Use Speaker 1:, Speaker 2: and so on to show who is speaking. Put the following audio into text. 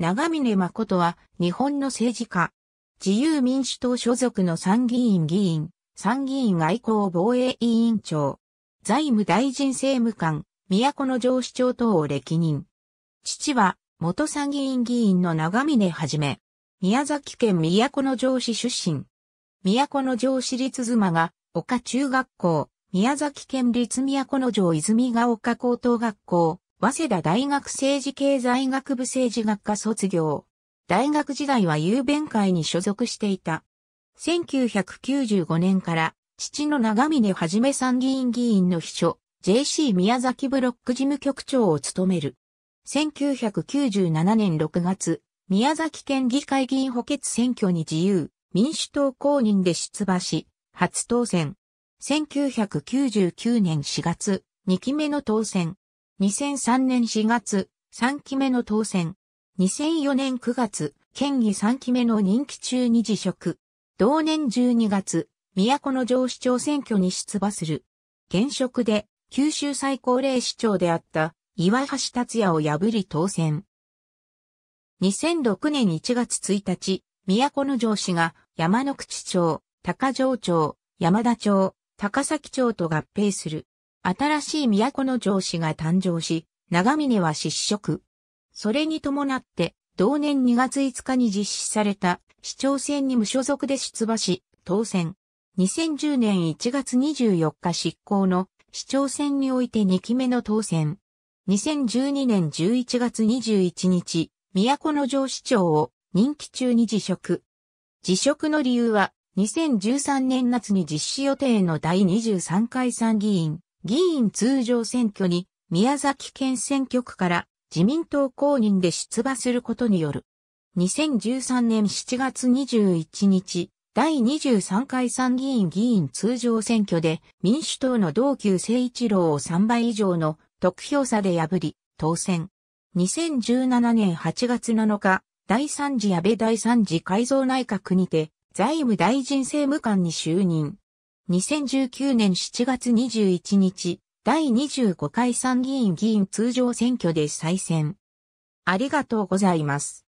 Speaker 1: 長峰誠は日本の政治家。自由民主党所属の参議院議員、参議院外交防衛委員長、財務大臣政務官、都城市長等を歴任。父は元参議院議員の長峰はじめ、宮崎県都城市出身。都城市立妻が丘中学校、宮崎県立都城泉が丘高等学校、早稲田大学政治経済学部政治学科卒業。大学時代は郵弁会に所属していた。1995年から父の長峰はじめ参議院議員の秘書、JC 宮崎ブロック事務局長を務める。1997年6月、宮崎県議会議員補欠選挙に自由、民主党公認で出馬し、初当選。1999年4月、2期目の当選。2003年4月、3期目の当選。2004年9月、県議3期目の任期中に辞職。同年12月、都城市長選挙に出馬する。現職で、九州最高齢市長であった、岩橋達也を破り当選。2006年1月1日、都城市が山の口町、高城町、山田町、高崎町と合併する。新しい都の城市が誕生し、長峰は失職。それに伴って、同年2月5日に実施された市長選に無所属で出馬し、当選。2010年1月24日執行の市長選において2期目の当選。2012年11月21日、都城市長を任期中に辞職。辞職の理由は、2013年夏に実施予定の第23回参議院議員通常選挙に宮崎県選挙区から自民党公認で出馬することによる。2013年7月21日、第23回参議院議員通常選挙で民主党の同級聖一郎を3倍以上の得票差で破り、当選。2017年8月7日、第3次安倍第3次改造内閣にて、財務大臣政務官に就任。2019年7月21日、第25回参議院議員通常選挙で再選。ありがとうございます。